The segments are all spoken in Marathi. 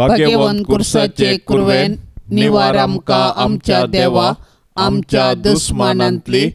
भाग्यवान कुरसाचे कुर्वेन निवार आमका आमच्या देवा आमच्या दुस्मानांतली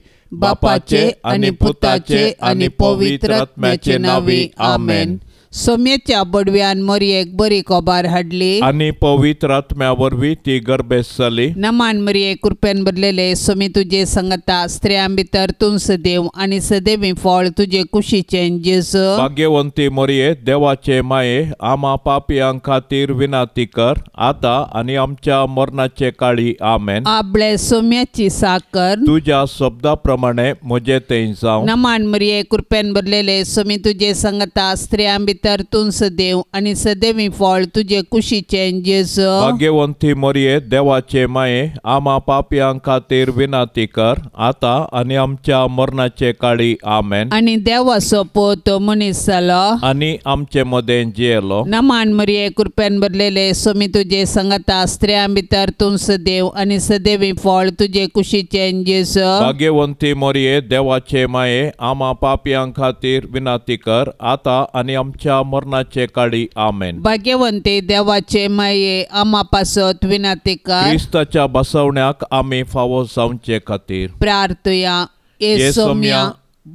बापाचे आणि पुताचे आणि पवित्र आत्म्याचे नावी आमेन समेच्या बडव्यान मरयेक बरी कोबार हाडली आणि पवित्र आत्म्यावरवी ती गर्भेस झाली नमान मरयेक कृपेन बदलेले समी तुजे संगता स्त्रियां भितर तुम सदेव आणि सदेवी फळ तुजे कुशीचे जेस भाग्यवंती मरिये देवाचे माये आमा पापयां खातीर विनाती कर आता आणि आमच्या मरणाचे काळी आमेन आपले सोम्याची साकर तुझ्या शब्दाप्रमाणे म्हजे ते जावं नमान मरिये कृपेन बदलेले समी तुजे संगता स्त्रियां भितर तर तू सदैव आणि सदैव फळ तुझे कुशी चेंजेस भाग्यवंती मोरये देवाचे माये आमा पापयांक खातीर विनाती कर आता आणि आमच्या मरणाचे काळी आमेन आणि देवा पोत मनीस जालो आणि आमचे मदे जियेलो नमान मोरये कृपेन भरलेले सोमी तुझे संगता स्त्रिया भितर तू सदैव आणि सदैव फळ तुझे कुशी चेंजेस भाग्यवंती मोरये देवाचे माये आमा पापयांक खातीर विनाती कर आता आणि आमच्या आमच्या मरणाचे काळी आमेन भाग्यवंते देवाचे माये आम्हा पासत विनातिकार क्रिस्ताच्या बसवण्याक आम्ही फावो जावचे खातीर प्रार्थया येसोम्या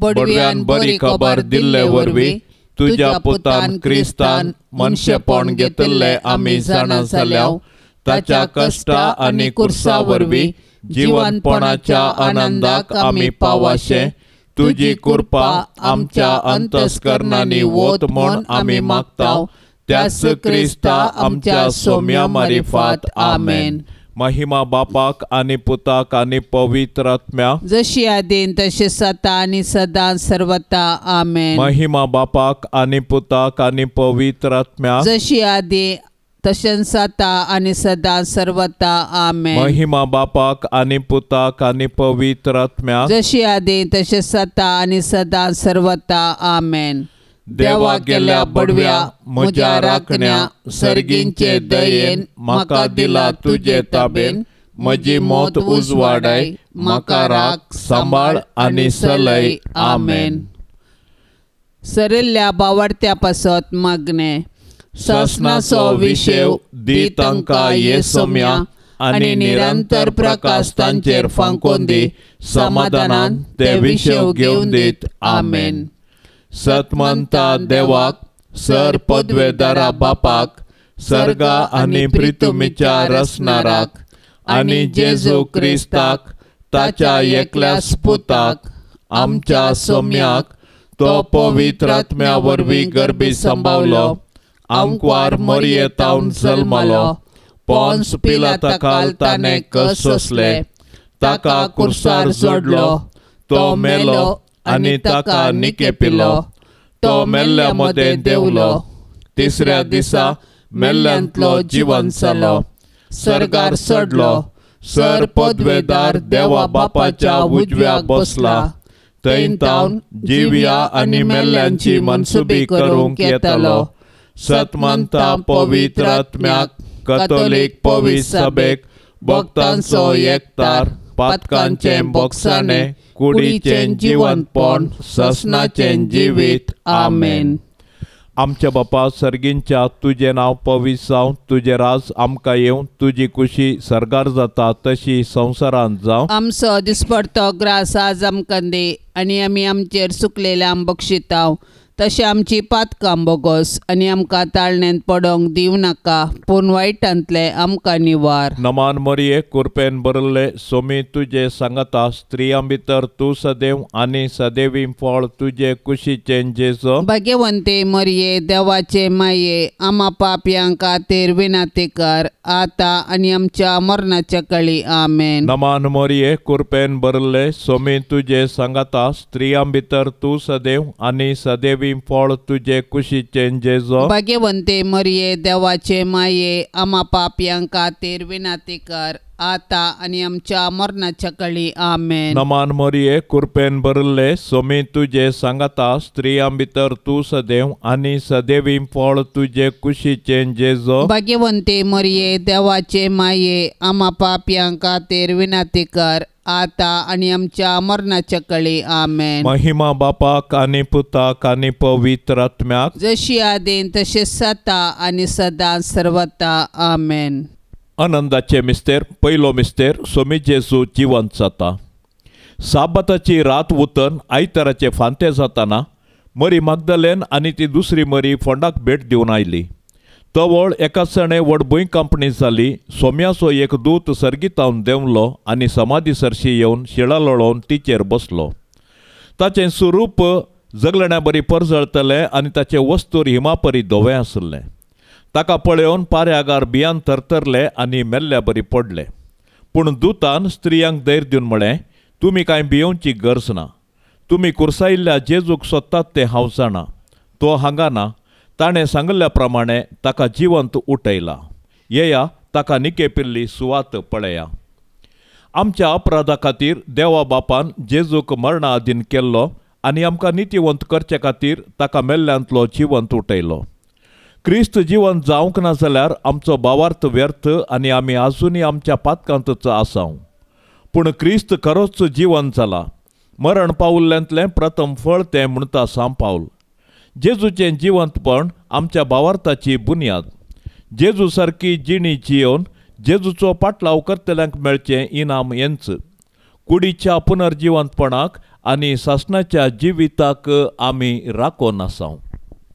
बडव्यान बरी खबर दिल्ले वरवी तुझ्या पुतान क्रिस्तान मनशेपण घेतले आम्ही जाणा जाल्या ताच्या कष्टा आणि कुर्सा वरवीं जिवनपणाच्या आनंदाक आम्ही पावाशे तुझी कृपा आमच्या अंतस्करणाने वोत म्हण आम्ही मागता त्याच क्रिस्ता आमच्या सोम्या मारिफात आमेन महिमा बापाक आणि पुताक आणि पवित्र आत्म्या जशी आदेन तसे सता आणि सदा सर्वता आमेन महिमा बापाक आणि पुताक आणि पवित्र आत्म्या जशी आदे सता आणि सदा सर्वता आमे महिमा बापाक आणि पुताक आणि पवित्र आत्म्या जशी आधी तसे सता आणि सदा सर्वता आमेन देवा गेल्या बडव्या म्हज्या राखण्या सर्गींचे दयेन म्हाका दिला तुझे ताबेन म्हजी मोत उजवाडाय म्हाका राख सांबाळ आणि सलय आमेन सरिल्ल्या बावडत्या पासत मागणे शासनाचा विशेव दी तांकां हे आनी निरंतर प्रकाश तांचेर फांकोन दी समाधानान ते घेवन दीत आमेन सतमंता देवाक सर पदवेदारा बापाक सर्गा आनी प्रितुमीच्या रसनाराक आनी जेजू क्रिस्ताक ताच्या एकल्या स्पुताक आमच्या सोम्याक तो पवित्र आत्म्या वरवीं अंकुर मरी येऊन जन्मलो पॉन्स पिला तकाल ताने कस असले ताका कुर्सार जोडलो तो मेलो आणि ताका निके पिलो तो मेल्ल्या मध्ये देवलो तिसऱ्या दिसा मेल्ल्यातलो जीवन चाललो सरकार सडलो सर पदवेदार देवा बापाच्या उजव्या बसला थंय जावन जिव्या आणि मेल्ल्यांची मनसुबी करूंक येतालो सतमंता पवित्रात्म्या कथोलीक पवी सभेक भक्तांचो एकतार पातकांचे बोक्साने कुडीचे जिवनपण ससनाचे जिवीत आमेन आमच्या बापा सर्गींच्या तुजें नांव पवी जावं तुझे राज आमकां येऊन तुजी कुशी सरगार जाता तशी संवसारांत जावं आमचो दिसपडतो ग्रास आज आमकां दे आनी आमी आमचेर सुकलेल्या आम बक्षिताव तशें आमची पात कांबोगोस आनी आमकां ताळणेन पडोंक दिव नाका पूण वायटांतले आमकां निवार नमान मरिये कुरपेन बरले सोमी तुजे सांगता स्त्रियां भितर तूं सदैव आनी सदैवी फळ तुजे कुशीचे जेजो भगवंते मरिये देवाचे माये आमा पाप्यां खातीर विनाती कर आतां आनी आमच्या मरणाच्या कळी आमेन नमान मरिये कुरपेन बरले सोमी तुजे सांगता स्त्रियां भितर तूं सदैव आनी सदैवी पिंपळ तुझे कुशीचे जेजो भगवंते मरिये देवाचे माये आमा पापयांका तेर विनाती कर आता आणि आमच्या मरणाच्या कळी आमे नमान मरिये कुरपेन भरले सोमी तुझे सांगता स्त्री भितर तू सदैव आणि सदैव फळ तुझे कुशीचे जेजो भगवंते मरिये देवाचे माये आमा पापयांका तेर विनाती कर आता आणि आमच्या कळे आमेन महिमा बापा काने पुता काने पवित्र आत्म्याक जशी आदेन तसे सता आणि सदा सर्वता आमेन आनंदाचे मिस्तेर पयलो मिस्तेर सोमी जेजू जिवंत जाता साबताची रात उतन आयतराचे फांते जाताना मरी मागदलेन आणि ती दुसरी मरी फोंडाक भेट देऊन आयली तवळ एकाच सणे व्हडभूंय कंपनी जाली सोम्यासो एक दूत सर्गितावन देवलो आणि समाधी सरशी येऊन शिळा लोळोवन तिचेर बसलो ताचे स्वरूप जगलण्या बरी परजळतले आणि ताचे वस्तूर हिमापरी परी धवें आसलें ताका पळयोवन पाऱ्यागार बियान थरथरले आणि मेल्ल्या बरी पडले पूण दुतान स्त्रियांक धैर्य दिवन म्हळें तुम्ही कांय भियोवची गरज ना तुम्ही कुर्सायिल्ल्या जेजूक सोदतात ते हांव जाणां तो हांगा ना ताणें प्रमाणे ताका जिवंत उठयला येया ताका निकेपिल्ली सुवात पळया आमच्या अपराधा खातीर देवा बापान जेजूक मरणा आदीन केल्लो आनी आमकां नितीवंत करचे खातीर ताका मेल्ल्यांतलो जिवंत उठयलो क्रिस्त जिवन जावंक ना जाल्यार आमचो भावार्थ व्यर्थ आनी आमी आजुनी आमच्या पातकांतच आसांव पूण क्रिस्त खरोच जिवन जाला मरण पावल्ल्यांतलें प्रथम फळ तें म्हणटा सांपावल जेजूचे जिवंतपण आमच्या भावार्थाची बुनयाद जेजू सारखी जिणी जियोवन जेजूचो पाटलाव करतल्यांक मेळचे इनाम यांच कुडीच्या पुनर्जिवंतपणाक आणि सासणाच्या जिविताक आमी राखो आसाव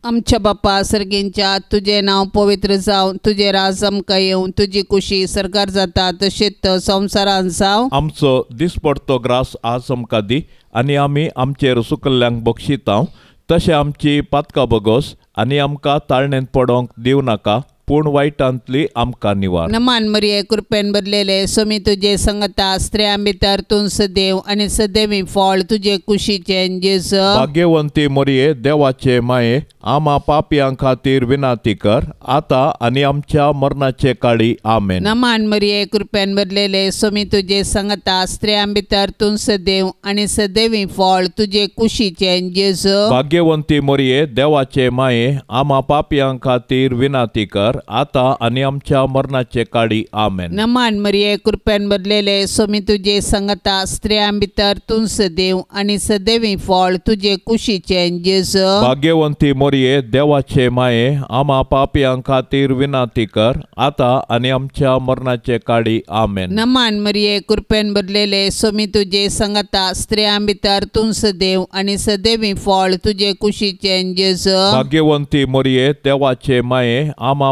आमच्या बापा सर्गेंच्या तुझे नाव पवित्र जावन तुझे राजम आमकां येवन तुजी खुशी सरकार जाता तशेत संवसारान जावं आमचो दिसपडतो ग्रास आज आमकां दी आनी आमी आमचेर सुकल्ल्यांक बक्षिता तशें आमची पातका बगोस आनी आमकां ताळणेंत पडोंक दिवं नाका पूर्ण वाईटांतली आमका निवार नमान मरिये कृपेन भरलेले सोमी तुजे संगता स्त्रिया भितर देव सदेव आणि सदेवी फळ तुजे कुशीचे जेस भाग्यवंती मरिये देवाचे माये आमा पापयां खातीर विनाती कर आता आणि आमच्या मरणाचे काळी आमेन नमान मरिये कृपेन बदलेले सोमी तुजे संगता स्त्रिया भितर देव सदेव आणि सदेवी फळ तुजे कुशीचे जेस भाग्यवंती मरिये देवाचे माये आमा पापयां खातीर विनाती कर आता आणि आमच्या मरणाचे काळी आमेन नमान मरिये कृपेन भरलेले स्वामी तुझे संगता स्त्रियां भितर देव आणि सदैवी फळ तुझे कुशीचे जेस भाग्यवंती मोरये देवाचे माये आमा पापियां खातीर विनंती कर आता आणि आमच्या मरणाचे काळी आमेन नमान मरिये कृपेन भरलेले स्वामी तुझे संगता स्त्रियां भितर देव देव आणि सदैवी फळ तुझे कुशीचे जेस भाग्यवंती मोरये देवाचे माये आमा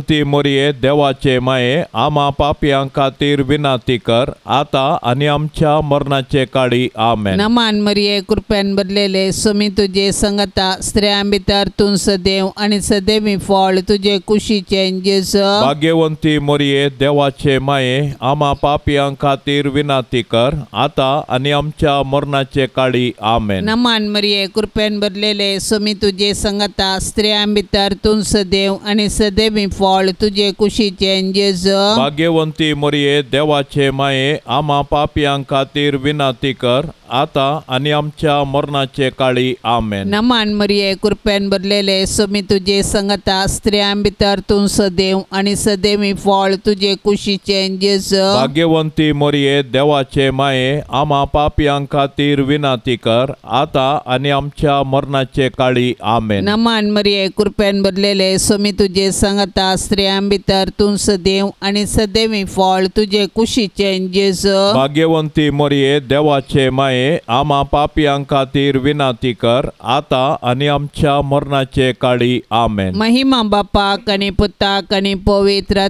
विनंती मोरये देवाचे माये आमा पापयां तीर विनाती कर आता आणि आमच्या मरणाचे काळी आमे नमान मरिये कृपेन बदलेले सुमी तुझे संगता स्त्रिया भितर तू सदैव आणि सदैवी फळ तुझे कुशीचे चेंजेस भाग्यवंती मोरये देवाचे माये आमा पापयां तीर विनाती कर आता आणि आमच्या मरणाचे काळी आमे नमान मरिये कृपेन बदलेले सुमी तुझे संगता स्त्रिया भितर तू सदैव आणि सदैवी फळ फळ तुझे कुशी चेंजेस भाग्यवंती मोरये देवाचे माये आमा पापियां खातीर विनाती कर आता आणि आमच्या मरणाचे काळी आमे नमान मरिये कृपेन भरलेले सोमी तुझे संगता स्त्रियां भितर तू सदैव आणि सदैवी फळ तुझे कुशीचे जेस भाग्यवंती मरिये देवाचे माये आमा पापियां खातीर विनाती कर आता आणि आमच्या मरणाचे काळी आमे नमान मरिये कृपेन भरलेले सोमी तुझे संगता स्त्रियां भितर तू सदैव आणि सदैवी फळ तुझे कुशीचे जेस भाग्यवंती मरिये देवाचे माये प्रमाणे आमा पापियां खातीर विनाती कर आता आणि आमच्या मरणाचे काळी आमेन महिमा बापा आणि पुता आणि पवित्र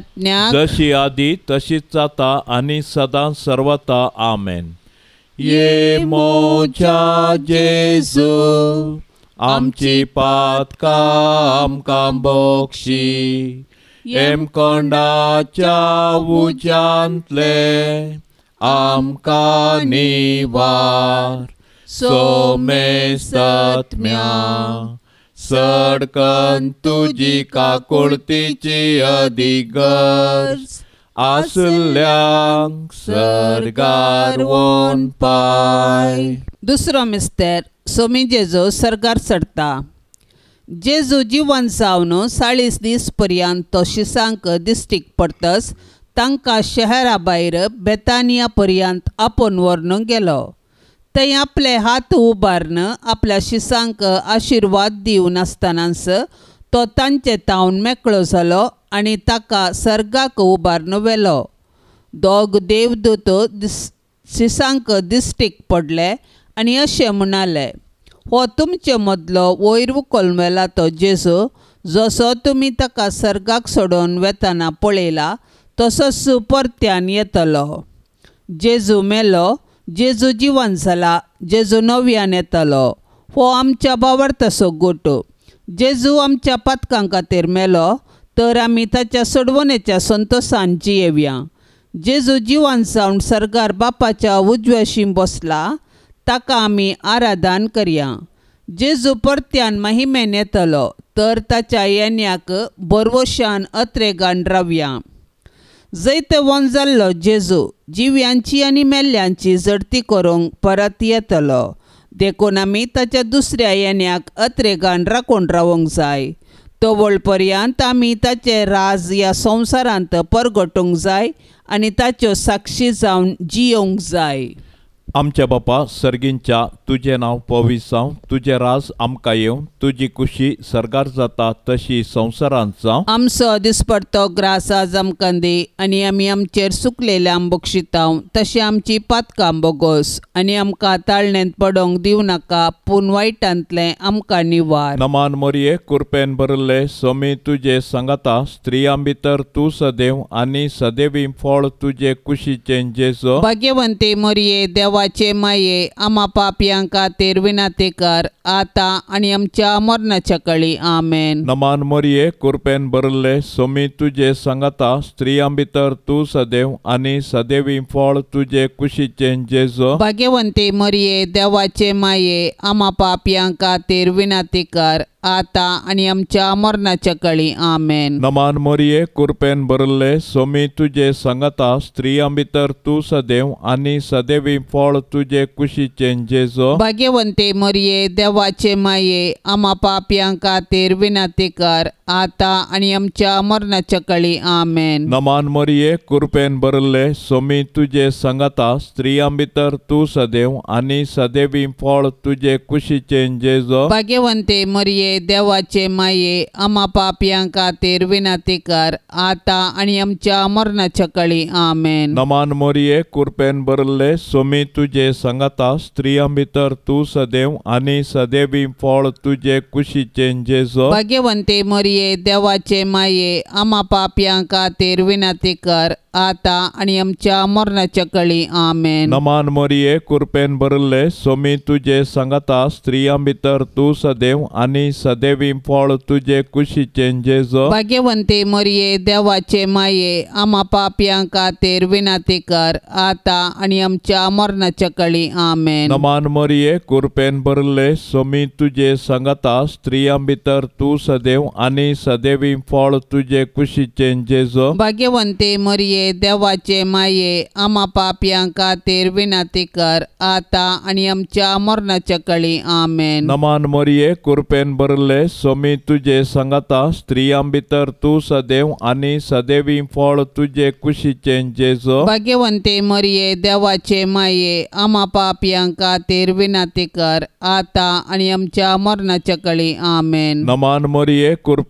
जशी आधी तशीच जाता आणि सदा सर्वता आमेन ये मोचा जेजू आमची पात काम बोक्षी एम कोंडाच्या उजांतले आमकां निवार सोमे सत्म्या सडकन तुजी काकुळतीची अधिगर्ज आसल्यांक सरगार वन पाय दुसरो मिस्तर सोमी जेजो सरकार सरता जेजू जिवन जावन चाळीस दीस पर्यंत शिसांक दिश्टीक पडतस तांकां शहरा भायर बेतानिया पर्यंत आपोवन वर्णन गेलो थंय आपले हात उबारन आपल्या शिसांक आशिर्वाद दिवन आसतनाच तो तांचे तावन मेकळो जालो आनी ताका सर्गाक उबारन व्हेलो दोग देवदूत दिस शिसांक दिश्टीक पडले आनी अशें म्हणाले हो तुमचे मदलो वयर उकोलमेला तो जेजू जसो तुमी ताका सर्गाक सोडून वेतना पळयला तसो सुपरत्यान येतलो जेजू मेलो जेजू झाला जेजू नव्यान येतलो हो आमच्या बावर तसो गोटो जेजू आमच्या पातकां खातीर मेलो तर आमी ताच्या सोडवणेच्या संतोसांची येवया जेजू जिवन सावन सरकार बापाच्या उजव्याशी बसला ताका आमी आराधन करया जेजू परत्यान महिमेन येतलो तर ताच्या येण्याक बरवशान अत्रेगान रावया जैत जाल्लो जेजू जिव्यांची आणि आनी मेल्ल्यांची जडती करूंक परत येतलो देखून आमी ताच्या दुसऱ्या येण्याक अत्रेगान राखून रावूंक जाय तवळ पर्यंत आमी ताचे राज ह्या संवसारांत परगटूंक जाय आनी ताच्यो साक्षी जावन जियोंक जाय आमच्या बापा सर्गींच्या तुझे नाव पविसांव तुझे राज आमकां येऊन तुजी कुशी सरगार जाता तशी संवसारांत जावं आमचो दिसपडतो जमकंदी आणि आमकां आनी आमी आमचेर सुकलेले आंबोक्षितांव तशी आमची पातकां आंबोगोस आनी आमकां ताळणेंत पडोंक दिवं नाका पूण वाईटांतले आमकां निवार नमान मोरये कुरपेन भरले समी तुजे सांगता स्त्रियां भितर तू सदैव आणि सदैवी फळ तुझे कुशीचे जेजो भाग्यवंती मोरये देवा माये आमा पापियांका तेरविना कर आता आणि आमच्या मरणाच्या कळी आमेन नमान मोरये कुरपेन बरले सोमी तुझे सांगता स्त्रियां भितर तू सदैव आणि सदैवी फळ तुझे कुशीचे जेजो भाग्यवंते मरिये देवाचे माये आमा पापयांका तेरविना कर आता आणि आमच्या मरणाच्या कळी आमेन नमान मोरिये कुरपेन बरले सोमी तुझे सांगता स्त्री भितर तू सदैव आणि सदैवी फळ तुझे कुशीचे जेजो भाग्यवंते मोरिये देवाचे माये आमा पाप्यां खातीर विनती कर आता आणि आमच्या अमरनाच्या कळी आमेन नमान मरिये कृपेन बरले सोमी तुझे सांगता स्त्रियां भितर तू सदैव आणि सदैवी फळ तुझे कुशीचे जेजो भाग्यवंते मरिये देवाचे माये अमा पापियां खातीर विनाती कर आता आणि आमच्या अमरनाच्या कळी आमेन नमान मरिये कृपेन बरले सोमी तुझे सांगता स्त्री भितर तू सदैव आणि सदैवी फळ तुझे कुशीचे जेजो भाग्यवंते मरिये देवाचे माये आमा पाप्यांका खातीर विनाती कर आतां आणि आमच्या मरणाच्या कळी आमे नमान मोरिये कुरपेन भरले सोमी तुजे सांगता स्त्रियां भितर तूं सदैव आणि सदैवी फळ तुजे कुशीचे जो भाग्यवंती मोरिये देवाचे माये आमा पाप्यांका खातीर विनाती कर आतां आणि आमच्या मरणाच्या कळी आमे नमान मोरिये कुरपेन भरले सोमी तुजे सांगता स्त्रियां भितर तू सदैव आणि सदैवी फळ तुझे कुशीचे भाग्यवंते मरिये देवाचे माये आमा पापयांका तेर विनाती कर आता आणि आमच्या मरणाच्या कळी आमेन नमान मरिये कुरपेन बरले सोमी तुझे सांगता स्त्रियां भितर तू सदैव आणि सदैवी फळ तुझे कुशीचे जेजो भाग्यवंते मरिये देवाचे माये आमा पापयांका तेर विनाती कर आता आणि आमच्या मरणाच्या कळी आमेन नमान मरिये कुरपेन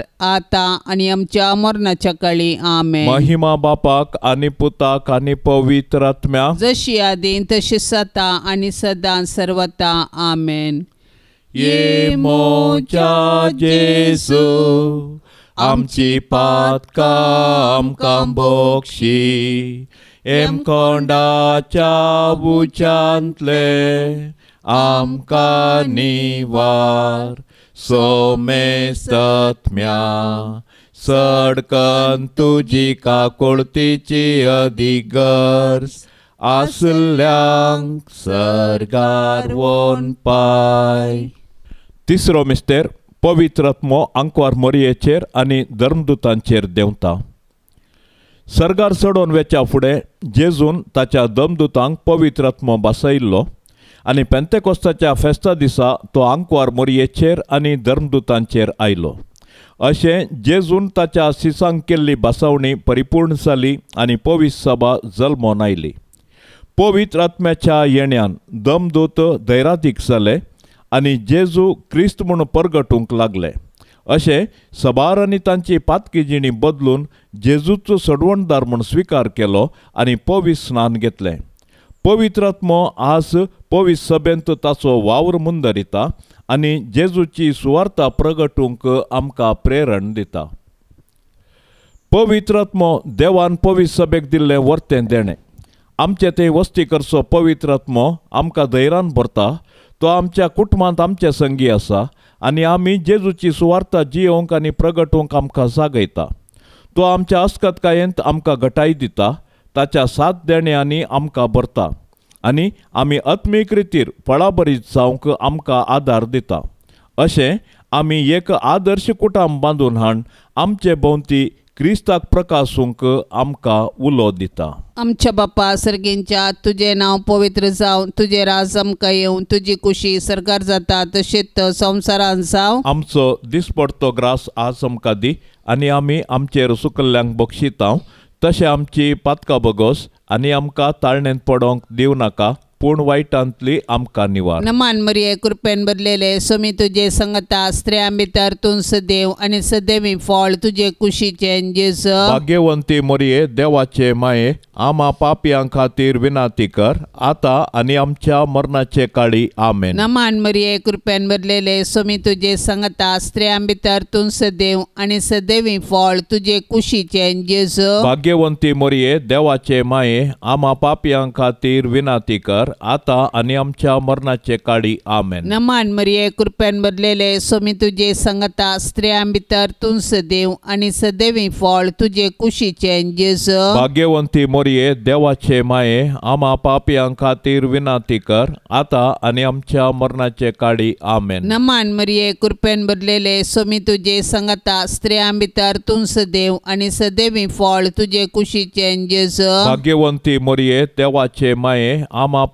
आता आणि आमच्या अमरणाच्या काळी आमे महिमा बापाक आणि पुताक आणि पवित्र आत्म्या जशी आदीन तशी सता आणि सदा सर्वता आमेन ये मोच्या जेसू आमची पात काम आमकां बोक्षी एम कोंडाच्या बुचांतले आमका निवार सोमे सत्म्या सडकन तुजी कोळतीची अधिगर्स आसल्यांक सरकार वन पाय तिसरो मिस्टेर पवित्रत्म अंकवार आंकवार मोरयेचेर आनी धर्मदूतांचेर देंवता सरकार सडोन वेच्या फुडें जेजून ताच्या दमदूतांक पवित्रत्म आत्मो आणि पेंतेकोस्ताच्या फेस्ता दिसा तो आंकवार मोरयेचेर आणि धर्मदूतांचेर आयलो असे जेजून ताच्या सिसांक केल्ली बसवणी परिपूर्ण जाली आणि पोवीस सभा जल्मोन आयली पवित्र रात्म्याच्या येण्यान दमदूत धैरादीक जाले आणि जेजू क्रिस्त म्हणून परगटूंक लागले असे सभार आणि तांची जिणी बदलून जेजूचो सडवणदार म्हणून स्वीकार केलो आणि पवीस स्नान घेतलें पवित्रात्म आस पवी सभेंत ताचो वावर मुंदरिता आनी जेजूची सुवार्था प्रगटूंक आमकां प्रेरण दिता पवित्रात्म देवान पवी सभेक दिल्लें वर्तें देणें आमचे ते वस्ती करचो पवित्रात्म आमकां धैरान भरता तो आमच्या कुटुंबांत आमचे संगी आसा आनी आमी जेजूची सुवार्था जियोंक आनी प्रगटूंक आमकां जागयता तो आमच्या आस्कतकायेंत आमकां घटाय दिता ताच्या सात देण्यानी आमकां भरता आनी आमी आत्मीक रितीर फळाबरी जावंक आमकां आदार दिता अशें आमी एक आदर्श कुटाम बांदून हाण आमचे भोंवती क्रिस्ताक प्रकाशूंक आमकां उलो दिता आमच्या बापा सर्गेंच्या तुजें नांव पवित्र जावन तुजें राज आमकां येवन तुजी खुशी सरकार जाता तशेंच संवसारान जावं आमचो दिसपडतो ग्रास आज आमकां दी आनी आमी आमचेर सुकल्ल्यांक बक्षितांव तशें आमची पातकां बगोस आनी आमकां ताळणेंत पडोंक दिवं नाका वाईट वायटांतली आमका निवार नमान मरिये कृपेन भरलेले सोमी तुजे संगता स्त्रियां भितर देव सदेव आनी सदैवी फळ तुजे कुशी जेस भाग्यवंती मरिये देवाचे माये आमा पापयां खातीर विनाती कर आता आणि आमच्या मरणाचे काळी आमे नमान मरिये कृपेन भरलेले सोमी तुजे संगता स्त्रियां भितर देव सदेव आनी सदैवी फळ तुजे कुशी जेस भाग्यवंती मरिये देवाचे माये आमा पापयां खातीर विनाती कर आता आणि आमच्या मरणाचे काळी आमेन नमान मरिये कृपेन बदलेले सोमी तुझे संगता स्त्रिया भितर तुंस देव आणि सदैवी फळ तुझे कुशीचे जेस भाग्यवंती मोरये देवाचे माये आमा पापयां खातीर विनाती कर आता आणि आमच्या मरणाचे काळी आमेन नमान मरिये कृपेन बदलेले सोमी तुझे संगता स्त्रिया भितर तुंस देव आणि सदैवी फळ तुझे कुशीचे जेस भाग्यवंती मोरये देवाचे माये आमा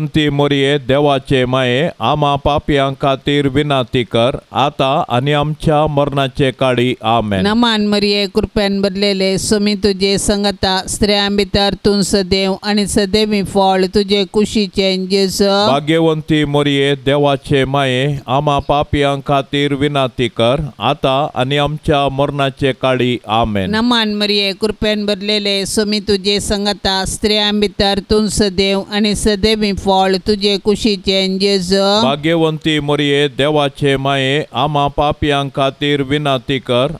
कोणती मोरये देवाचे माये आमा पापयां खातीर विनाती कर आता आणि आमच्या मरणाचे काळी आमेन नमान मोरये कृपेन बदलेले सुमी तुझे संगता स्त्रियां भितर तू सदैव आणि सदैवी फळ तुझे कुशीचे जेस भाग्यवंती मोरये देवाचे माये आमा पापयां खातीर विनाती कर आता आणि आमच्या मरणाचे काळी आमेन नमान मोरये कृपेन बदलेले सुमी तुझे संगता स्त्रियां भितर तू सदैव आणि सदैवी फळ फॉल तुझे कुशी चेंजेस भाग्यवंती मोरये देवाचे माये आमा पापियां खातीर विनाती कर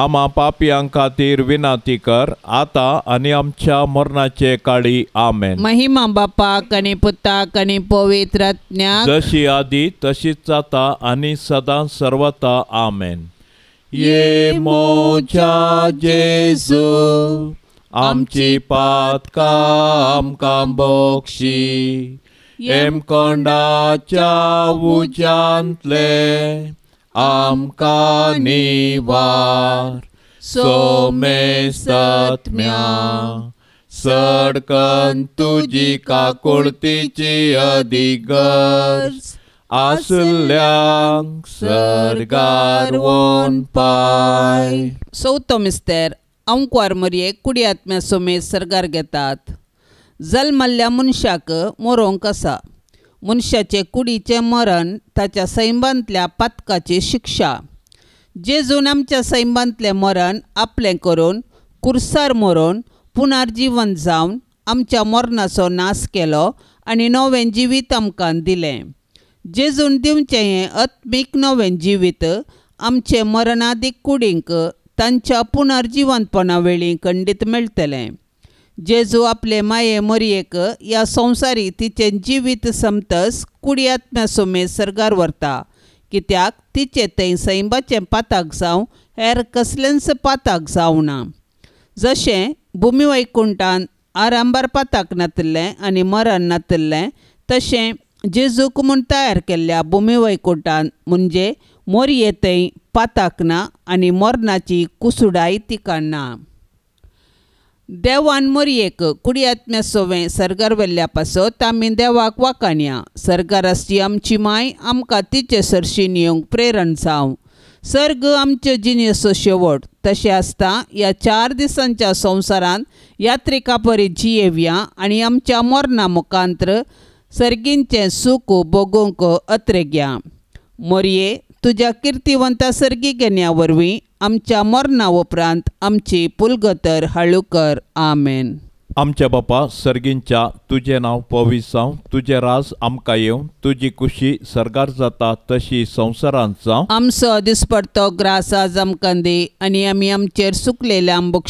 आमा पापियां तीर विनाती कर आता आणि आमच्या मरणाचे काळी आमेन महिमा बापाक कनी पुता कणी पवित्रज्ञा जशी आदी तशीच जाता आणि सदा सर्वता आमेन ये मोचा जेजू आमची पात आमकां बोक्षी एम कोंडाच्या आमकां निवार सोमे सत्म्या सडकन तुझी काकुळतीची अधिगर्ज आसल्यां सरगार वोन पाय सौतो मिस्तेर अंकुवार मरयेक कुडी आत्म्या सोमेत सरकार घेतात जल्मल्ल्या मनशाक मोरोंक आसा मनशाचे कुडीचे मरण ताच्या सैमांतल्या पातकाची शिक्षा जेजून आमच्या सैमांतले मरण आपले करून कुर्सार मरून पुनर्जीवन जावन आमच्या मरणाचो नाश केलो आनी नवें जिवीत आमकां दिलें जेजून दिवचें हें अत्मीक नवें जिवीत आमचे मरणादीक कुडींक तांच्या पुनर्जिवनपणा वेळी खंडीत मेळटलें जेजू आपले माये मोरयेक या संवसारी तिचे जिवीत समतस कुडयात्म्या सोमे सरगार व्हरता कित्याक तिचे थंय सैमाचे पाताक जावं हेर कसलेंच पाताक जावं ना जशें भुमी वैकुंठान आरांबार पाताक नातल्लें आनी मरण नातल्लें तशें जेजूक म्हूण तयार केल्ल्या भुमी वैकुंठान म्हणजे मोरये थंय पाताक ना आनी मरणाची कुसुडाय तिका ना देवान मोरयेक आत्म्या सोवें सरगार व्हेल्ल्या पासत आमी देवाक वाकाणया सरगार आसची आमची माय आमकां तिचे सरशीन येवंक प्रेरण जावं सर्ग आमचे जिनेसो शेवट तशें आसता ह्या चार दिसांच्या संवसारांत यात्रिका परी जियेव्या आनी आमच्या मोर्ना मुखांत्र सर्गींचें सूख भोगूंक घ्या मोरये तुज्या किर्तिवंता सर्गी घेण्या वरवीं आमच्या मरणा उपरांत आमची पुलगतर हळूकर आमेन आमच्या बापा सर्गींच्या तुजें नांव पविसांव तुझे राज आमकां येवं तुजी कुशी सरगार जाता तशी संवसारांत जावं आमचो दिसपडतो ग्रास आज आमकां दी आनी आमी आमचेर सुकलेले आंबोक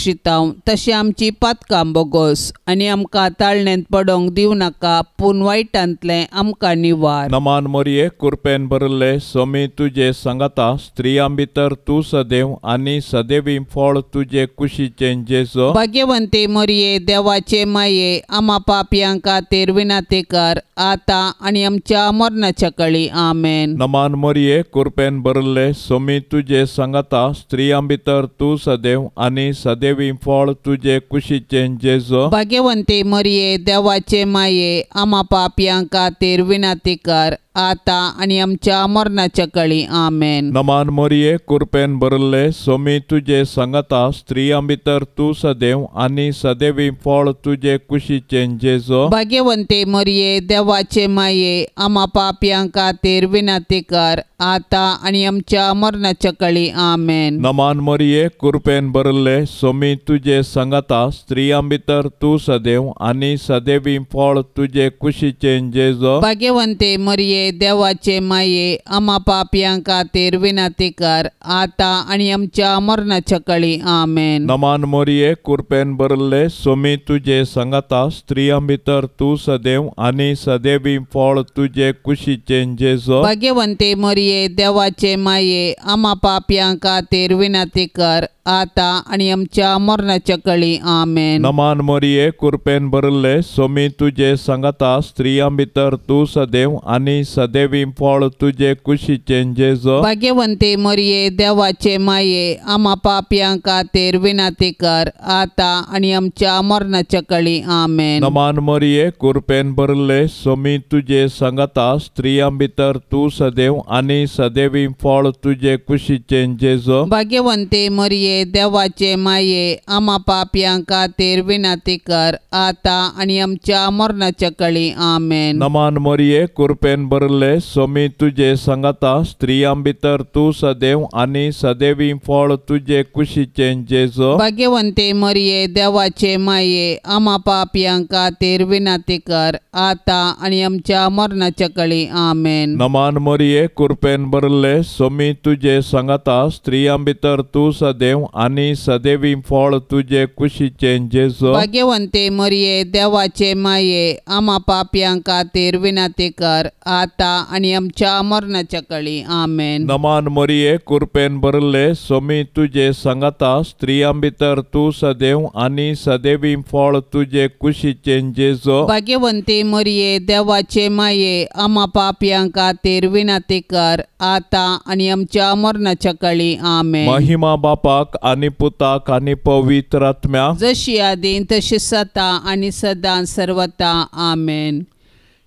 तशी आमची पातकां बोगोस आनी आमकां ताळणेंत पडोंक दिवं नाका पूण वायटांतलें आमकां निवार नमान मोरये कुरपेन भरले समी तुजे सांगता स्त्रियां भितर तूं सदैव आनी सदैवी फळ तुजे कुशीचें जेजो भाग्यवंती मोरये देवा माये आमा पापयांका तेरविना कर आता आणि आमच्या अमरणाच्या चकळी आमेन नमान मरिये कुरपेन बरले सोमी तुझे सांगता स्त्रियां भितर तू सदैव आणि सदैवी फळ तुझे कुशीचे जेजो भाग्यवंती मरिये देवाचे माये आमा पापयांका तेरविना कर आता आणि आमच्या मरणाच्या काळी आमेन नमान मोरिये कुरपेन बरले सोमी तुझे सांगता स्त्री भितर तू सदैव आणि सदैवी फळ तुझे कुशीचे जेजो भाग्यवंते मोरिये देवाचे माये आमा पाप्यां खातीर विनाती कर आता आणि आमच्या अमरनाच्या कळी आमेन नमान मरिये कृपेन बरले सोमी तुझे सांगता स्त्रियां भितर तू सदैव आणि सदैवी फळ तुझे कुशीचे जेजो भाग्यवंते मरिये देवाचे माये आमा पापयां खातीर विनाती कर आता आणि आमच्या अमरनाच्या कळी आमेन नमान मरिये कृपेन बरले सोमी तुझे सांगता स्त्रियां भितर तू सदैव आणि सदैवी फळ तुझे कुशीचे जेजो भाग्यवंते मरिये ये देवाचे माये आमा पापयांका तेरविना ते कर आता आणि आमच्या मरणाच्या कळी आमेन नमान मोरिये कुरपेन भरले सोमी तुझे सांगता स्त्रिया भितर तू सदैव आणि सदैवी फळ तुझे कुशीचे जेज भाग्यवंती मोरिये देवाचे माये आमा पापयां खातीर विनाती कर आता आणि आमच्या मरणाच्या कळी आमेन नमान मोरिये कुरपेन भरले सोमी तुझे सांगता स्त्रिया भितर तू सदैव आणि सदैवी फळ तुझे कुशीचे जेज भाग्यवंती मोरिये देवाचे माये आमा पापियांका खातीर विनंती कर आता आणि आमच्या मरणाच्या कळी आमेन नमान मोरये कुरपेन बरले स्वामी तुझे सांगता स्त्रियां भितर तू सदैव आणि सदैवी फळ तुझे कुशीचे जेजो भाग्यवंते मरिये देवाचे माये आमा पापियांका खातीर विनंती कर आता आणि आमच्या मरणाच्या कळी आमेन नमान मोरये कुरपेन बरले स्वामी तुझे सांगता स्त्रियां भितर तू सदैव देव आणि सदैवी फळ तुझे कुशीचे जेसो भाग्यवंते मरिये देवाचे माये आमा पापयां खातीर विनाती कर आता आणि आमच्या अमरणाच्या कळी आमेन नमान मरिये कुरपेन भरले सोमी तुझे सांगता स्त्रियां भितर तू सदैव आणि सदैवी फळ तुझे कुशीचे जेसो भाग्यवंते मरिये देवाचे माये आमा पापयां खातीर विनाती कर आता आणि आमच्या अमरणाच्या कळी आमेन महिमा बापा आणि पुताक आणि पवित्र आत्म्या जशी आदीन तशी सता आणि सदा सर्वता आमेन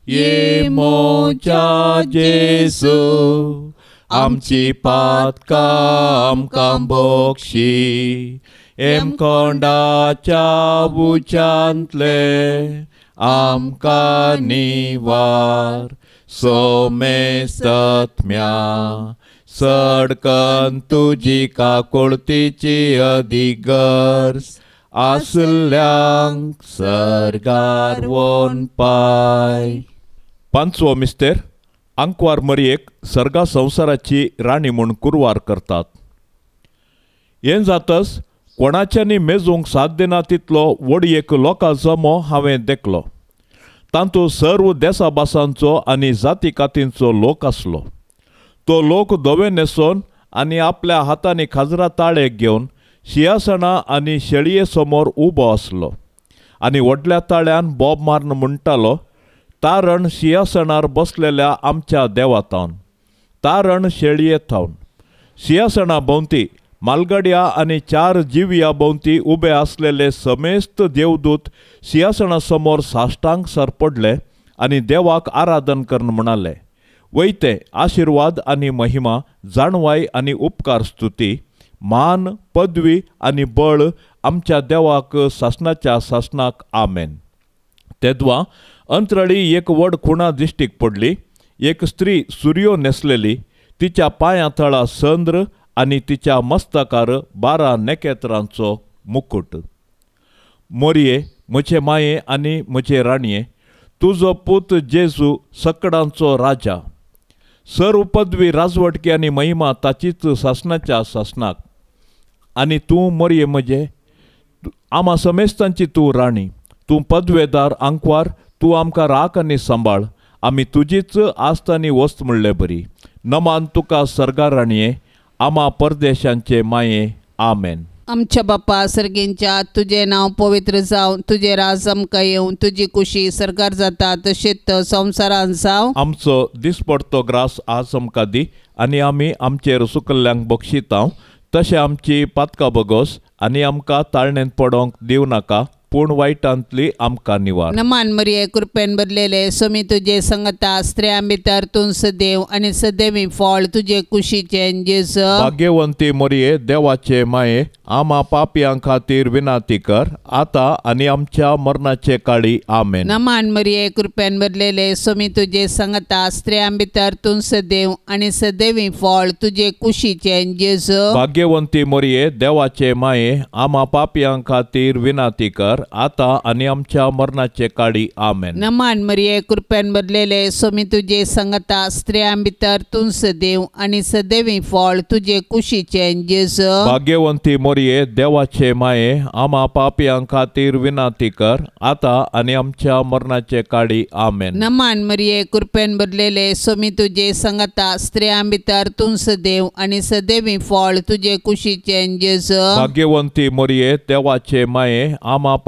ये मोचा जेसु, आमची पात काम आमकां बोक्षी एम कोंडाच्या बुचांतले आमकां निवार सोमे सत्म्या सडकन तुजी का कोळतीची आसल्यांक सरकार वन पाय पांचवो मिस्तेर आंकवार मरयेक सर्गा संवसाराची राणी म्हूण कुरवार करतात हें जातस कोणाच्यानी मेजूंक साथ दिना तितलो वडयेक लोकां जमो हांवें देखलो तांचो सर्व देसाभासांचो आनी जाती कातींचो लोक आसलो तो लोक दोवे नेसून आणि आपल्या हातांनी खाजरा ताळे घेऊन शियासणा आणि शेळये समोर उबो आसलो आनी व्हडल्या ताळ्यान बॉब मारन म्हणटालो तारण सिंहासनार बसलेल्या आमच्या देवातावन तारण शेळये थावन सिंहासना भोंवती मालगड्या आणि चार जिविया भोंवती उबे असलेले समेस्त देवदूत सिंहासणा समोर साश्टांक सरपडले आणि देवाक आराधन करून म्हणाले वैते आशीर्वाद आणि महिमा जाणवाय आणि उपकार स्तुती मान पदवी आणि बळ आमच्या देवाक सासनाच्या सासनाक आमेन तेद्वा अंतराळी एक वड खुणा दिश्टीक पडली एक स्त्री सुर्यो नेसलेली तिच्या तळा संद्र आणि तिच्या मस्तकार बारा नेकेत्रांचो मुकुट मोरये म्हजे माये आणि म्हजे राणये तुझो पूत जेजू सकडांचो राजा सर पदवी राजवटकी आणि महिमा ताचीच शासनाच्या शासनाक आणि तू मरये म्हजे आमा समेस्तांची तू राणी तू पदवेदार आंकवार तू आमका राख आणि सांभाळ आमी तुजीच आस्त आणि वस्त म्हणले बरी नमान तुका सरगाराणये आमा परदेशांचे माये आमेन आमच्या बाप्पा सर्गेंच्या तुझे नाव पवित्र जावन तुझे राज आमकां येवन तुझी खुशी सरकार जाता तशेंच संवसारान जावं आमचो दिसपडतो ग्रास आज आमकां दी आनी आमी आमचेर सुकल्ल्यांक बक्षिता तशें आमची पातकां बगोस आनी आमकां ताळणेंत पडोंक दिवं नाका पूण वायटांतली आमका निवार नमान मरिये कृपेन भरलेले सोमी तुझे संगता स्त्रियां भितर तूं देव आनी सदेवी फळ तुजे कुशीचे जेस भाग्यवंती मरिये देवाचे माये आमा पापयां खातीर विनाती कर आता आणि आमच्या मरणाचे काळी आमे नमान मरिये कृपेन भरलेले सोमी तुझे संगता स्त्रियां भितर तूं देव आणि सदेवी फळ तुजे कुशीचे जेस भाग्यवंती मरिये देवाचे माये आमा पापयां खातीर विनाती कर आता आणि आमच्या मरणाचे काळी आमेन नमान मरिये कृपेन भरलेले स्वामी तुझे संगता स्त्रिया भितर देव देव आणि सदैवी फळ तुझे कुशीचे जेस भाग्यवंती मोरये देवाचे माये आमा पापियां खातीर विनंती कर आता आणि आमच्या मरणाचे काळी आमेन नमान मरिये कृपेन भरलेले स्वामी तुझे संगता स्त्रिया भितर तुंस देव आणि सदैवी फळ तुझे कुशीचे जेस भाग्यवंती मोरये देवाचे माये आमा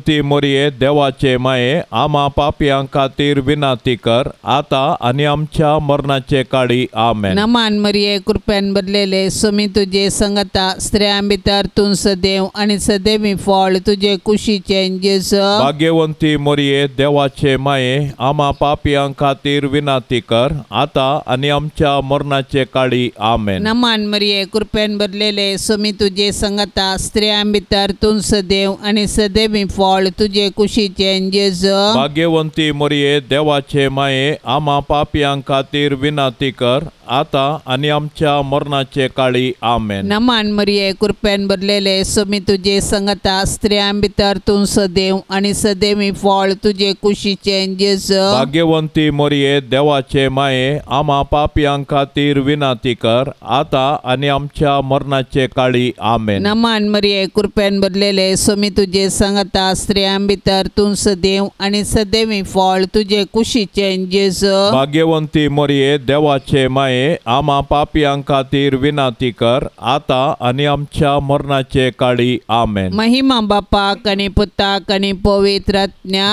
संती मोरये देवाचे माये आमा पापयां खातीर विनाती कर आता आणि आमच्या मरणाचे काळी आमे नमान मोरये कृपेन बदलेले सुमी तुझे संगता स्त्रिया भितर तू सदैव आणि सदैवी फळ तुझे कुशीचे जेस भाग्यवंती मोरये देवाचे माये आमा पापयां खातीर विनाती कर आता आणि आमच्या मरणाचे काळी आमे नमान मोरये कृपेन बदलेले सुमी तुझे संगता स्त्रिया भितर तू सदैव आणि सदैवी फळ फळ तुझे कुशीचे जेज भाग्यवंती मोरये देवाचे माये आमा पापयांक खातीर विनाती कर आता आणि आमच्या मरणाचे काळी आमेन नमान मरिये कृपेन भरलेले सोमी तुझे संगता स्त्रियां भितर तू सदैव आणि सदैवी फळ तुझे कुशी चेंजेस भाग्यवंती मोरये देवाचे माये आमा पापयांक खातीर विनाती कर आता आणि आमच्या मरणाचे काळी आमे नमान मरिये कृपेन भरलेले सोमी तुझे संगता भितर तूं सदैव आनी सदैवी फळ तुजे कुशी जेज भाग्यवंती मोरये देवाचे माये आमा पापयां खातीर विनाती कर आता आनी आमच्या मरणाचे काळी आमेन महिमा बापाक आनी पुताक आनी पवित्र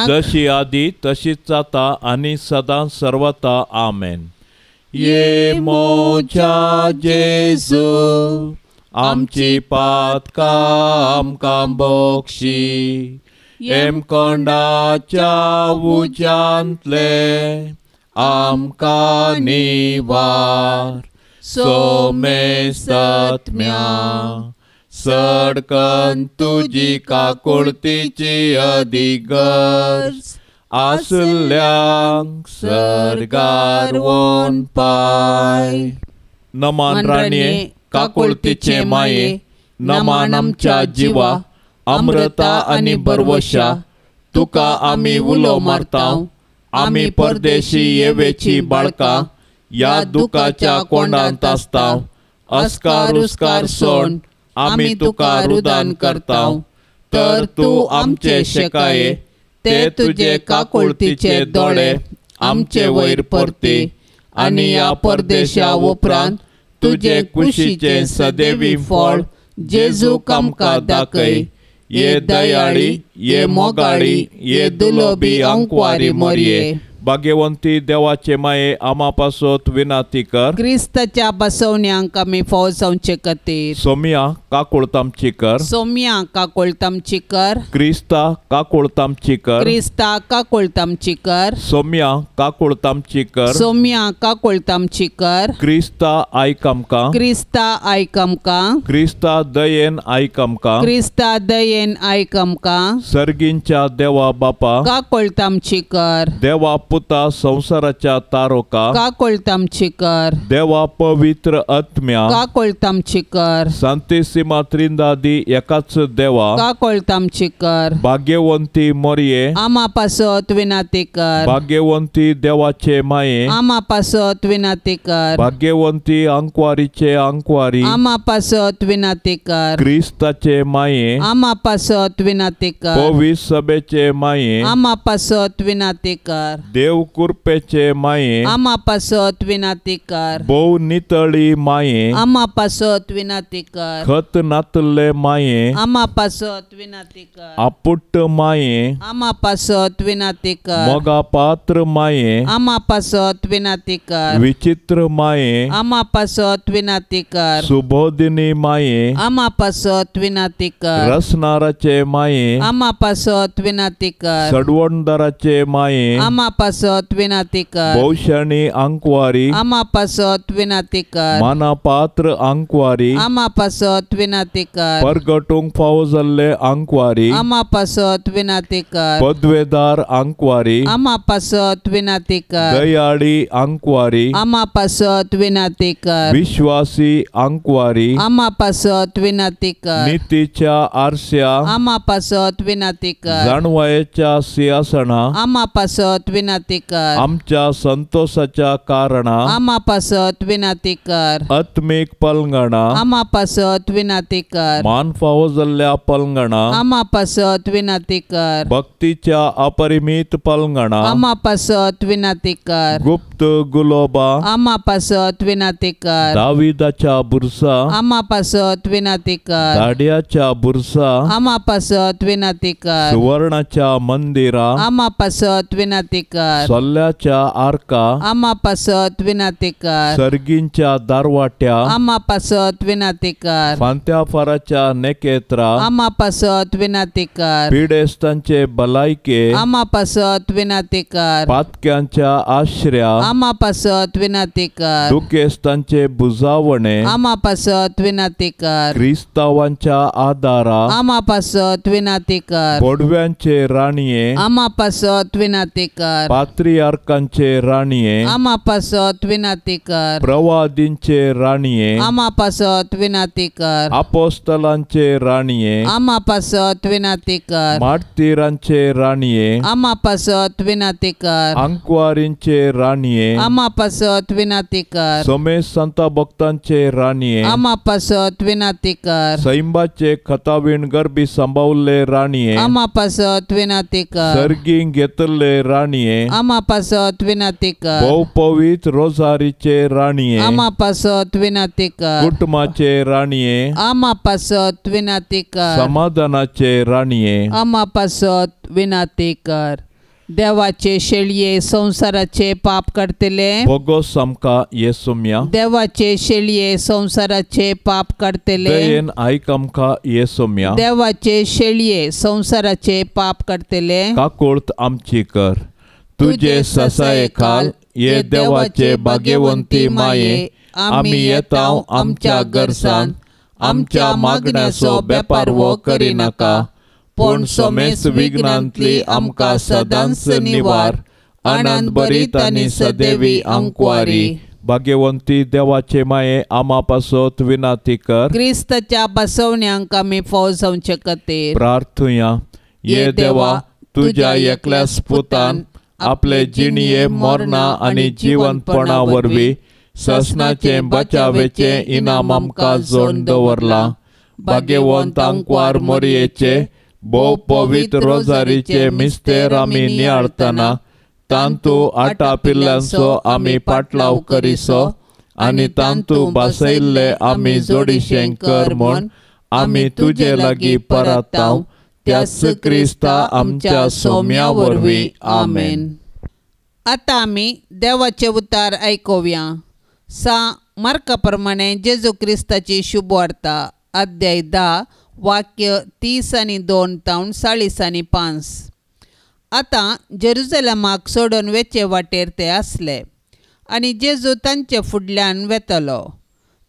जशी आदी तशीच जाता आनी सदा सर्वता आमेन ये मोचा जेजू आमची काम काम बोक्षी एम con आमकां निवार सोमे सोमे सत्म्या सडकन तुझी काकुळतीची अधिग आसल्यां सरगार पाय नमान राणी काकुळतीचे माये नमान आमच्या जीवा अमृता आणि बरवशा तुका आम्ही उलो मारता आम्ही परदेशी येवेची बाळका या दुकाच्या कोंडांत आसता अस्कार उस्कार सोण आम्ही तुका रुदान करता तर तू आमचे शेकाये ते तुझे काकुळतीचे दोळे आमचे वयर परते आणि या परदेशा उपरांत तुझे कुशीचे सदैवी फळ जेजू कामका दाखय ये दयाळी ये मोगाड़ी ये दुलोबी अंकुवारी मरिये। भाग्यवंती देवाचे माये आमापासून विनाती कर क्रिस्ताच्या बसवण्यांक आमी फौजांचे खातीर सोम्या काकुळतामची कर सोम्या काकुळताम तामची कर क्रिस्ता काकुळतामची कर क्रिस्ता काकुळतामची कर सोम्या काकुळतामची कर सोम्या काकुळतामची कर क्रिस्ता आयकमका का क्रिस्ता आयक क्रिस्ता दयेन आयकमका का क्रिस्ता दयेन आयकमका का सर्गींच्या देवा बापा काकुळताम कर देवा पुता संसाराच्या तारोका का कोलताम चिकर देवा पवित्र आत्म्या का चिकर शांती सीमा त्रिंदादी एकाच देवा का कोलताम चिकर भाग्यवंती मोरये आमा पासत विनाती भाग्यवंती देवाचे माये आमा पासत विनाती भाग्यवंती अंकवारीचे अंकवारी आमा पासत विनाती कर क्रिस्ताचे माये आमा पासत विनाती कर सभेचे माये आमा पासत विनाती कर देव कृपेचे माये पासत विनाती कर बहु नितळी माये पासत विनाती कर खत नातले माये पासत विनाती कर आपुट माये पासत विनाती कर मगा पात्र माये पासत विनाती कर विचित्र माये पासत विनाती कर सुबोधिनी माये पासत विनाती कर रसनाराचे माये पासत विनाती कर सडवणदाराचे माये आमापास pasot winatikat. Baushani angkwari. Ama pasot winatikat. Mana patra angkwari. Ama pasot winatikat. Pergatung fauzalle angkwari. Ama pasot winatikat. Padvedar angkwari. Ama pasot winatikat. Dayadi angkwari. Ama pasot winatikat. Vishwasi angkwari. Ama pasot winatikat. Niticha arsya. Ama pasot winatikat. Zanwayacha siyasana. Ama pasot winatikat. विनंती कर आमच्या संतोषाच्या कारणा आमापासत विनंती कर आत्मिक पलंगणा आमापासत विनंती कर मान फाव जाल्ल्या पलंगणा आमापासत कर भक्तीच्या अपरिमित पलंगणा आमापासत विनंती कर गुप्त गुलोबा आमापासत विनंती कर दाविदाच्या बुरसा आमापासत विनंती कर दाड्याच्या बुरसा आमापासत विनंती कर सुवर्णाच्या मंदिरा आमापासत विनंती कर कर सल्ल्याच्या आरका आमापासत विनंती कर सर्गींच्या दारवाट्या आमापासत विनंती कर फांत्या नेकेत्रा आमापासत विनंती कर पिडेस्तांचे भलायके आमापासत विनंती कर पातक्यांच्या आश्रया आमापासत विनंती कर दुखेस्तांचे बुजावणे आमापासत विनंती कर क्रिस्तावांच्या आधारा आमापासत विनंती कर राणीये राणिये आमापासत विनंती कांचे राणीये आम्हापास विनातीकर प्रवादींचे राणीये आमापास विनातीकर अपोस्तलांचे राणीये आम्हापासत विनातीकर भारतीरांचे राणीये आम्हापासत विनातीकर अंकवारींचे राणीये आम्मापास विनातिकार सोमेश संता भक्तांचे राणीये आम्पास विनातिकार साईबाचे कथावीण गरबी सांभावले राणीये आम्मापास विनातीकर गर्गिंग घेतले राणीये आमापास विनातेकर ओपवित रोजारीचे राणी आमापास विनातेकर कुटुंबाचे राणिये आमपास विनातेकर समाधानाचे राणिये आम्मपास विना कर देवाचे शेळये संसाराचे पाप करतले गोस समका येसोम्या देवाचे शेळये संसाराचे पाप करतले ये आमका येसोम्या देवाचे शेळये संसाराचे पाप करतले काकोळ आमची कर तुझे ससाये काल ये देवाचे भाग्यवंती माये आम्ही येताव आमच्या घरसान आमच्या मागण्याचो बेपार वो करिनाका पूण सोमेस विघ्नांतली आमकां सदांच निवार आनंद बरीत आनी सदेवी अंकवारी भाग्यवंती देवाचे माये आमा पासोत विनाती कर क्रिस्तच्या बसवण्यांक आमी फोव जावचे खातीर प्रार्थुया ये देवा तुज्या एकल्याच पुतान आपले जिणये मरना आणि जीवनपणा वरवीं ससनाचे बचावेचे इनाम आमकां जोडून दवरला भाग्यवंतांकवार मोरयेचे भोव पवित्र रोजारीचे मिस्तेर आमी नियाळतना तांतू आटा पिल्ल्यांचो आमी पाटलाव करिसो आणि तांतू बसयल्ले आमी जोडिशें कर म्हूण आमी तुझे लागीं परतांव त्याच क्रिस्ता आमच्या आमेन आता आम्ही देवाचे उतार ऐकूया सा मार्का प्रमाणे जेजू ख्रिस्ताची शुभवार्ता अध्याय धा वाक्य तीस आणि दोन तावन चाळीस आणि पांच आता जेरुजलमाक सोडून वेचे वाटेर ते असले आणि जेजू तांचे फुडल्यान वेतलो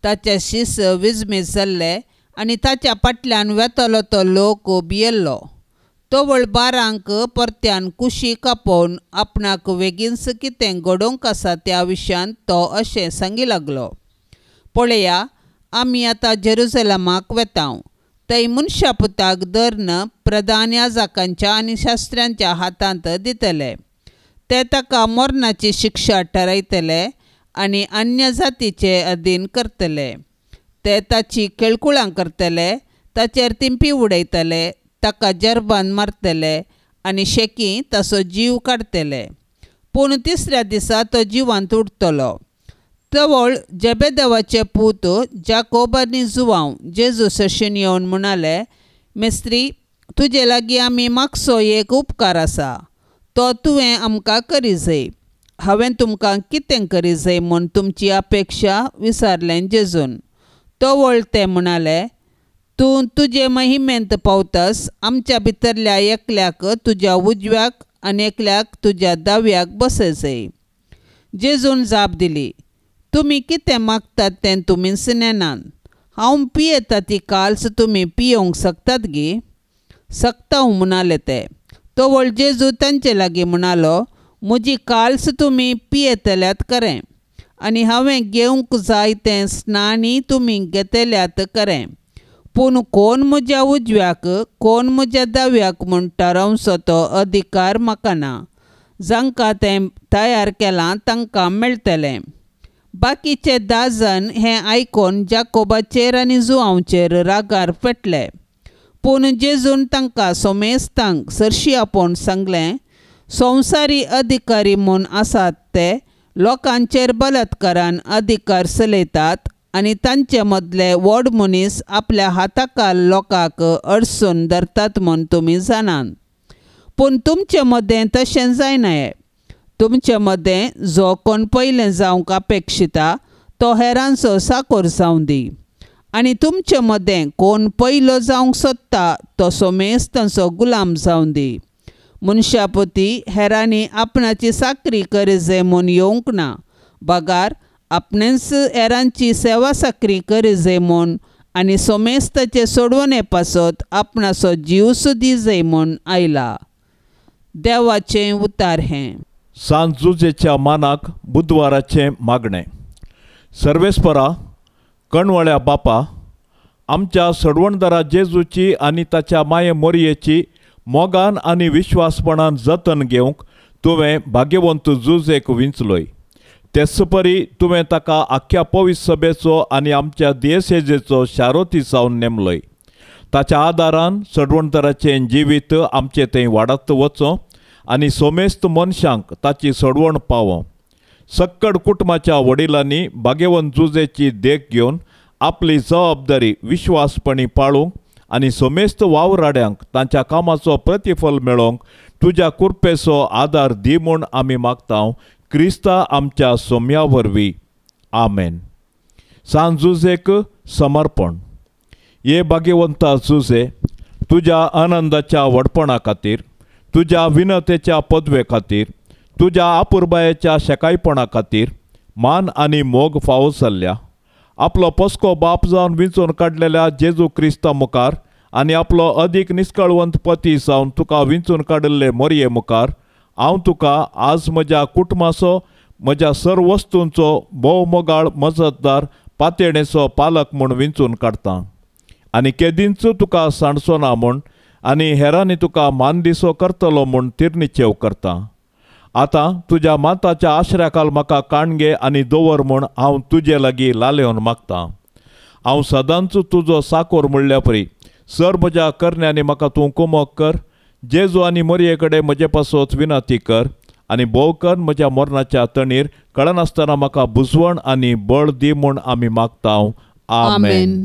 ताचे शिस विजमेर जाल्ले आनी ताच्या फाटल्यान वेतलो तो लोक बियेल्लो तो बारांक परत्यान कुशी कापोवन आपणाक वेगीनच कितें घडोवंक आसा त्या विशयान तो अशें सांगी लागलो पळया आमी आतां जेरुजलमाक वेता थंय मनशा पुताक धर्न प्रधान जाकांच्या आनी शास्त्रांच्या हातांत दितले ते ताका मरणाची शिक्षा ठरयतले आनी अन्य जातीचे अधीन करतले ते ताची केळकुळां करतले ताचेर तिंपी उडयतले ताका जरबान मारतले आनी शेकी ताचो जीव काडतले पूण तिसऱ्या दिसा तो जिवांत उरतलो जवळ जबेदेवाचे पूत जाकोब आनी जुवांव जेजू सशेन येवन म्हणाले मिस्त्री तुजे लागीं आमी मागसो एक उपकार आसा तो तुवें आमकां करी जाय हांवें तुमकां कितें करी जाय म्हूण तुमची अपेक्षा विसारलें जेजून तो वळते म्हणाले तू तुझे महिमेंत पावतास आमच्या भितरल्या एकल्याक तुझ्या उजव्याक आणि एकल्याक तुझ्या दाव्याक बसयसय जेजून जाप दिली तुम्ही कितें मागतात तें तुमी सिनेनान हांव पियेता ती काल्स तुम्ही पियोवंक शकतात गी सकता म्हणाले ते तो व्हड जेजू तांचे लागीं म्हणालो म्हजी काल्स तुमी पियेतल्यात खरें आनी हमें घेवंक जाय तें स्नानी तुमी घेतल्यात खरें पूण कोण म्हज्या उजव्याक कोण म्हज्या दाव्याक म्हूण तो अधिकार म्हाका ना जांकां तें तयार केलां तांकां मेळटलें बाकीचे धा जाण हें आयकून जाकोबाचेर आनी जुआंचेर रागार पेटले पूण जेजून तांकां सोमेस्तांक सरशी आपोवन सांगलें संवसारी अधिकारी म्हूण आसात ते लोकांचेर बलात्कारान अधिकार चलयतात आनी तांचे मदले व्हड मनीस आपल्या हाताकाल लोकांक अडसून धरतात म्हूण तुमी जाणात पूण तुमचे मदें तशें जायना तुमचे मदें जो कोण पयलें जावंक अपेक्षिता तो हेरांचो साकोर जावं दी आनी तुमचे मदें कोण पयलो जावंक सोदता तसो मेज तांचो गुलाम जावं दी मनशापोती हेरांनी आपणाची साकरी कर जे म्हण येवंक ना बगार आपणेच हेरांची सेवा साकरी कर जे म्हण आणि सोमेस्ताचे सोडवणे पासत आपणाचो जीव सुदी जे म्हण आयला देवाचें उतार हे सांजुजेच्या मानाक बुधवाराचे मागणे सर्वेस्परा कणवळ्या बापा आमच्या सडवणदारा जेजूची आणि ताच्या माये मोरयेची मोगान आनी विश्वासपणान जतन घेवंक तुवें भाग्यवंत जुजेक विंचलोय ते तुवें ताका आख्ख्या पवित्र सभेचो आनी आमच्या देसेजेचो शारोती सावन नेमलोय ताच्या आदारान सडवणतराचें जिवीत आमचें थंय वाडत वचों आनी सोमेस्त मनशांक ताची सडवण पावो सक्कड कुटुंबाच्या वडिलांनी भाग्यवंत जुजेची देख घेवन आपली जबाबदारी विश्वासपणी पाळूंक आणि सोमेस्त वावराड्यांक तांच्या कामाचो प्रतिफल मेळोंक तुज्या कुर्पेचो आदार दी म्हूण आमी मागतांव क्रिस्ता आमच्या सोम्या वरवीं आमेन सांजुजेक समर्पण ये भाग्यवंता जुजे तुज्या आनंदाच्या वडपणा खातीर तुज्या विनतेच्या पदवे खातीर तुज्या आपुरबायेच्या शेकायपणा खातीर मान आनी मोग फावो जाल्ल्या आपलो पस्को बाप जावन विंचून काडलेल्या जेजू क्रिस्ता मुखार आनी आपलो अदीक निष्कळवंत पती सावन तुका विंचून काडिल्ले मोरये मुखार हांव तुका आज म्हज्या कुटुंबाचो म्हज्या सर्व वस्तूंचो मोगाळ मजतदार पातेणेचो पालक म्हूण विंचून काडटां आनी केदींच तुका सांडचो ना म्हूण आनी हेरांनी तुका मानदिसो करतलो म्हूण तिर्निचेव करतां आता तुझ्या माताच्या आश्र्याकाल म्हाका काणगे आनी दवर म्हूण हांव तुजे लागीं लालेवन मागतां हांव सदांच तुजो साकोर म्हणल्या परी सर म्हज्या कर्ण्यांनी म्हाका तूं कुमक कर जेजू आनी मोरये कडेन म्हजे पासत विनंती कर आनी कर म्हज्या मरणाच्या तणीर कळनासतना म्हाका बुजवण आनी बळ दी म्हूण आमी मागतां आमेन, आमेन।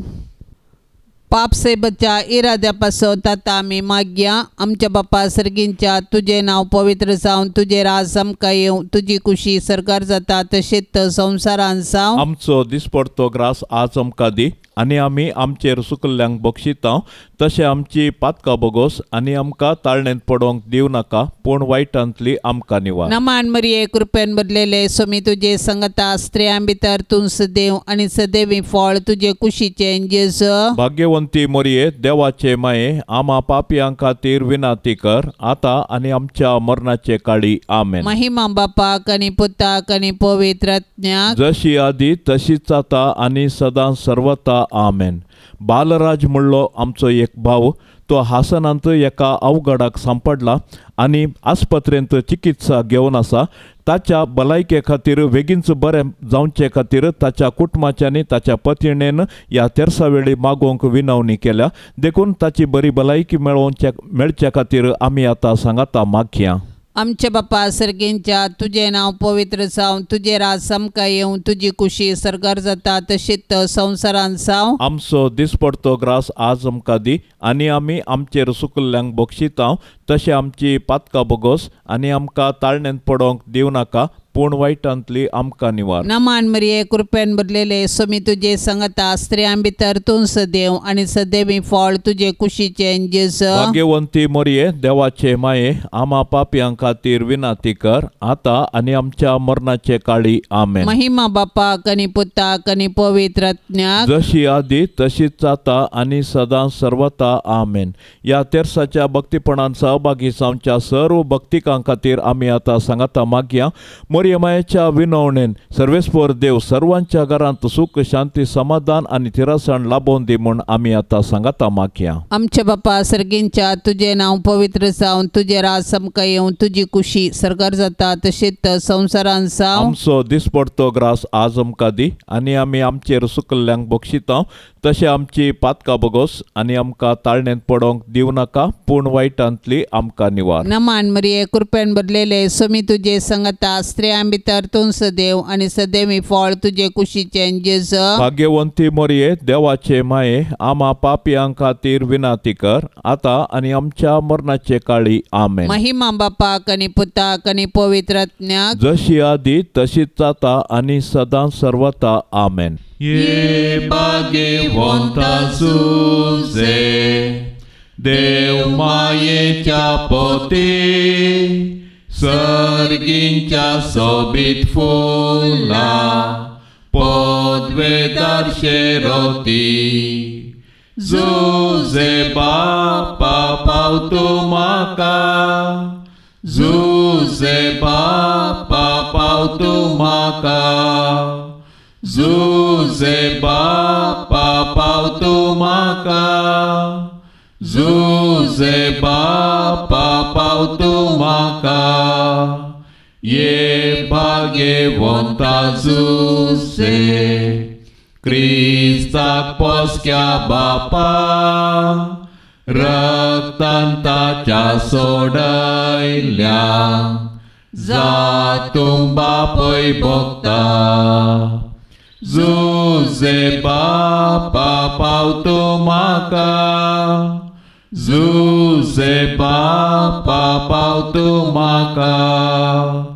पाप सेबच्या इराद्यापासून ताता आम्ही माग्या आमच्या बापा सर्गींच्या तुझे नाव पवित्र जावन तुझे राज समका येवं तुझी खुशी सरकार जाता तशेत संवसारान सावन आमचो दिसपडतो ग्रास आज आमकां दी आनी आमी आमचेर सुकल्ल्यांक बक्षिता तशें आमची पातका बगोस आनी आमकां ताळणेंत पडोवंक दिव नाका पूण वायटांतली आमकां निवा नमान मरिये कृपेन बदलेले सोमी तुजे संगता स्त्रियां भितर तुंस देव आनी सदेवी फळ तुजे कुशीचे जेज भाग्यवंत गोंती मोरये देवाचे माये आमा पापियांका तीर विनाती कर आता आणि आमच्या मरणाचे काळी आमे महिमा बापा आणि पुताक आणि पवित्रज्ञा जशी आदी तशीच आता आणि सदा सर्वता आमेन बालराज म्हणलो आमचो एक भाव तो हासनांत एका अवघडाक सांपडला आणि आसपत्रेंत चिकित्सा घेऊन असा ताच्या भलायके खातीर बेगीनच बरें जावचे खातीर ताच्या कुटुंबाच्यांनी ताच्या पत्नीन ह्या तेरसा वेळी मागोवंक विनवणी केल्या देखून ताची बरी भलायकी मेळोवचे मेळचे खातीर आमी आतां सांगाता माग्या आमचे बाप्पा सर्गींच्या तुझे नाव पवित्र जावं तुझे राज समका येऊन तुझी खुशी सरगर जाता तशीत संवसारान साव आमचो दिसपडतो ग्रास आज आमकां दी आनी आमी आमचेर सुकल्ल्यांक बक्षितांव तशें आमची पातका बगोस आनी आमकां ताळणेंत पडोंक दिवं नाका वाईटांतली ಆಮ್ಕ निवार नमान मरिये कृपेन ಬದಲೆಲೆ स्वामी तुझे संगता स्त्री भितर तर तू सदैव आणि सदैव फळ तुझे कुशीचे जेस भाग्यवंती मरिये देवाचे माये आमा पाप्यां खातीर विनाती कर आता आणि आमच्या मरणाचे काळी आमेन महिमा बापा कनी पुता कनी पवित्र जशी आधी तशीच जाता आणि सदा सर्वता आमेन या तेरसाच्या भक्तीपणान सहभागी सामच्या सर्व भक्तिकां खातीर आम्ही आता सांगता मागया यमायाच्या विनवणेन सर्वेश्वर देव सर्वांच्या घरांत सुख शांती समाधान आणि तिरासण लाभोवन दी म्हूण आमी आतां सांगाता मागया आमच्या बापा सर्गींच्या तुजें नाव पवित्र जाऊन तुझे राज समकां येवन तुजी खुशी सरकार जाता तशेंच संवसारान सा दिस पडतो ग्रास आजम आमकां दी आनी आमी आमचेर सुकल्ल्यांक बक्षिता तसे आमची पातका बगोस आणि आमका ताळण्यात पडोंक देऊ नाका पूण वायटांतली आमका निवार नमान मरिये कृपेन बदलेले सोमी तुजे संगता स्त्रिया आम्ही भितरतून सदैव आणि सदैव मी फळ तुझे कुशीचे जेस भाग्यवंती मोरये देवाचे माये आमा पापियां खातीर विनाती कर आता आणि आमच्या मरणाचे काळी आमे महिमा बापाक आनी पुताक आनी पवित्रज्ञा जशी आधी तशीच जाता आणि सदा सर्वता आमेन ये देव मायेच्या पोते sobit sobitfula, podve dar șeroti, zuze bapa pautumaka, zuze bapa pautumaka, zuze bapa pautumaka, zuze bapa pautumaka. вонтазусе, Криста поскя бапа, Рактанта тя содайля, Затум бапой бокта. Зузе бапа паутумака, Зузе бапа паутумака, Зузе бапа паутумака,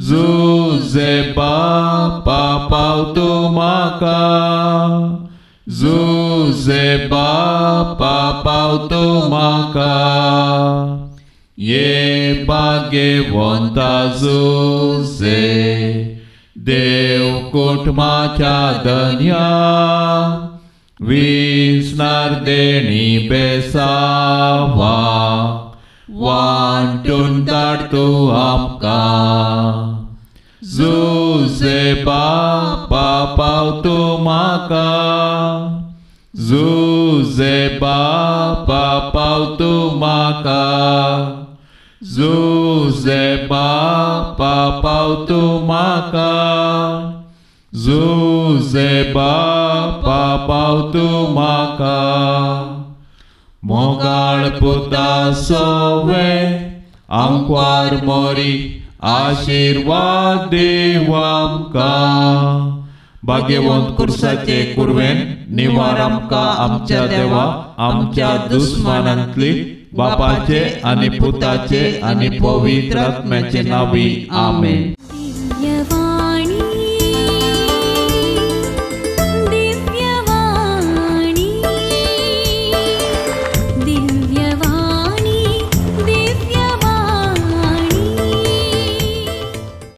Zuzeba papau tumaka Zuzeba papau tumaka E bagheonta Zuze Deu cutmacea Danya Visnar deni besava Vantun tartu apka Joseba papau tomaka Joseba papau tomaka Joseba papau tomaka Joseba papau tomaka Mogal puta sove Anquar mori आशीर्वाद देवामका भाग्यवंत कुरसाचे कुर्वेन निवार आमकां आमच्या देवा आमच्या दुस्मानांतली बापाचे आणि पुताचे आणि पवित्र आत्म्याचे नावी आमेन